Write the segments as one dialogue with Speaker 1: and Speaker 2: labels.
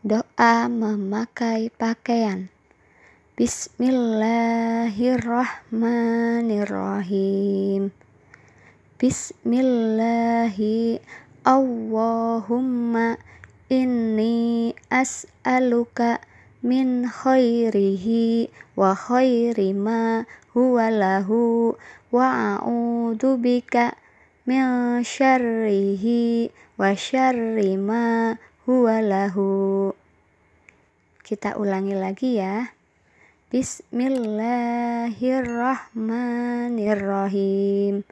Speaker 1: Doa memakai pakaian. Bismillahirrahmanirrahim. Bismillahi Allahumma inni as'aluka min khairihi wa khairi ma huwa lahu wa a'udzu bika min syarrihi wa syarri ma huwa lahu kita ulangi lagi ya Bismillahirrahmanirrahim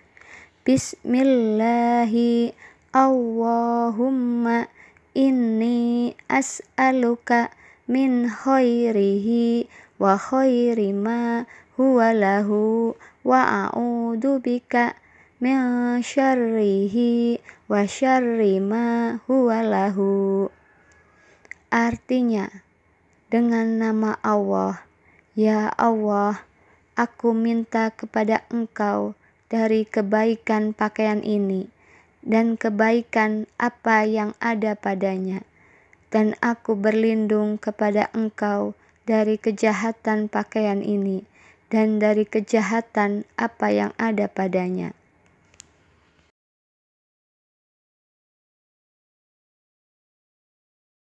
Speaker 1: Bismillahi Allahumma inni as'aluka min khairihi wa khairi ma huwa lahu wa a'udhu bika min syarrihi wa syarri ma huwa lahu Artinya dengan nama Allah ya Allah aku minta kepada Engkau dari kebaikan pakaian ini dan kebaikan apa yang ada padanya dan aku berlindung kepada Engkau dari kejahatan pakaian ini dan dari kejahatan apa yang ada padanya.